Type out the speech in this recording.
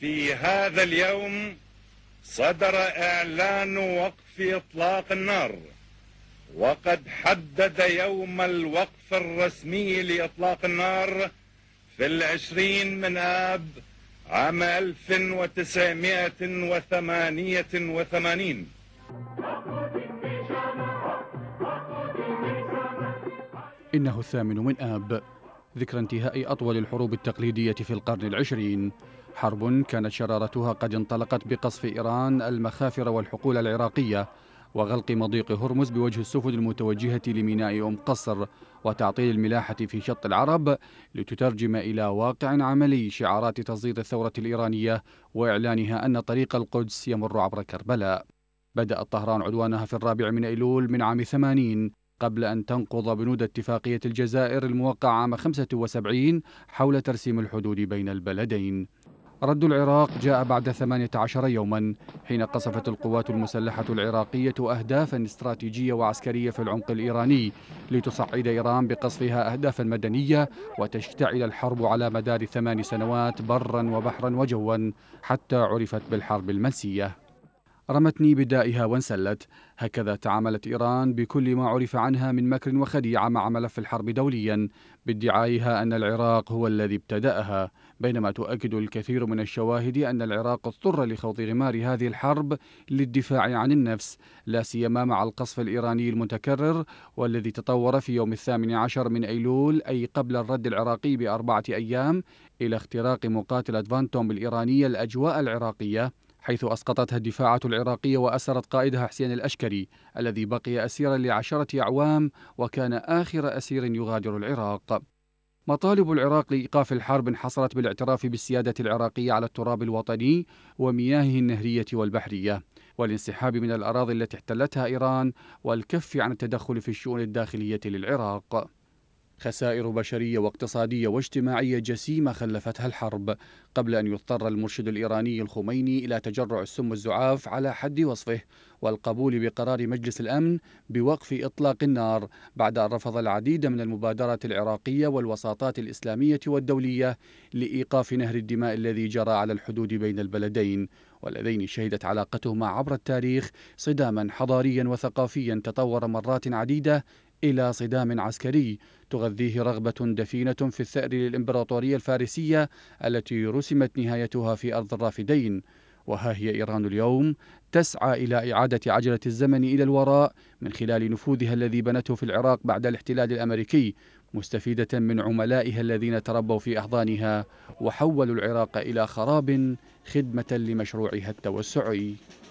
في هذا اليوم صدر إعلان وقف إطلاق النار وقد حدد يوم الوقف الرسمي لإطلاق النار في العشرين من آب عام 1988 إنه الثامن من آب ذكرى انتهاء أطول الحروب التقليدية في القرن العشرين حرب كانت شرارتها قد انطلقت بقصف إيران المخافر والحقول العراقية وغلق مضيق هرمز بوجه السفن المتوجهة لميناء أم قصر وتعطيل الملاحة في شط العرب لتترجم إلى واقع عملي شعارات تصديد الثورة الإيرانية وإعلانها أن طريق القدس يمر عبر كربلاء بدأت طهران عدوانها في الرابع من أيلول من عام 80 قبل أن تنقض بنود اتفاقية الجزائر الموقعة عام 75 حول ترسيم الحدود بين البلدين رد العراق جاء بعد 18 يوما حين قصفت القوات المسلحة العراقية أهدافا استراتيجية وعسكرية في العمق الإيراني لتصعد إيران بقصفها أهدافا مدنية وتشتعل الحرب على مدار ثمان سنوات برا وبحرا وجوا حتى عرفت بالحرب المنسية رمتني بدائها وانسلت هكذا تعاملت إيران بكل ما عرف عنها من مكر وخديعة مع ملف الحرب دوليا بادعائها أن العراق هو الذي ابتدأها بينما تؤكد الكثير من الشواهد أن العراق اضطر لخوض غمار هذه الحرب للدفاع عن النفس لا سيما مع القصف الإيراني المتكرر والذي تطور في يوم الثامن عشر من أيلول أي قبل الرد العراقي بأربعة أيام إلى اختراق مقاتلة فانتوم الإيرانية الأجواء العراقية حيث أسقطتها الدفاعات العراقية وأسرت قائدها حسين الأشكري الذي بقي أسيرا لعشرة أعوام وكان آخر أسير يغادر العراق مطالب العراق لإيقاف الحرب انحصرت بالاعتراف بالسيادة العراقية على التراب الوطني ومياهه النهرية والبحرية والانسحاب من الأراضي التي احتلتها إيران والكف عن التدخل في الشؤون الداخلية للعراق خسائر بشرية واقتصادية واجتماعية جسيمة خلفتها الحرب قبل أن يضطر المرشد الإيراني الخميني إلى تجرع السم الزعاف على حد وصفه والقبول بقرار مجلس الأمن بوقف إطلاق النار بعد أن رفض العديد من المبادرات العراقية والوساطات الإسلامية والدولية لإيقاف نهر الدماء الذي جرى على الحدود بين البلدين واللذين شهدت علاقتهما عبر التاريخ صداما حضاريا وثقافيا تطور مرات عديدة إلى صدام عسكري تغذيه رغبة دفينة في الثأر للإمبراطورية الفارسية التي رسمت نهايتها في أرض الرافدين وها هي إيران اليوم تسعى إلى إعادة عجلة الزمن إلى الوراء من خلال نفوذها الذي بنته في العراق بعد الاحتلال الأمريكي مستفيدة من عملائها الذين تربوا في أحضانها وحولوا العراق إلى خراب خدمة لمشروعها التوسعي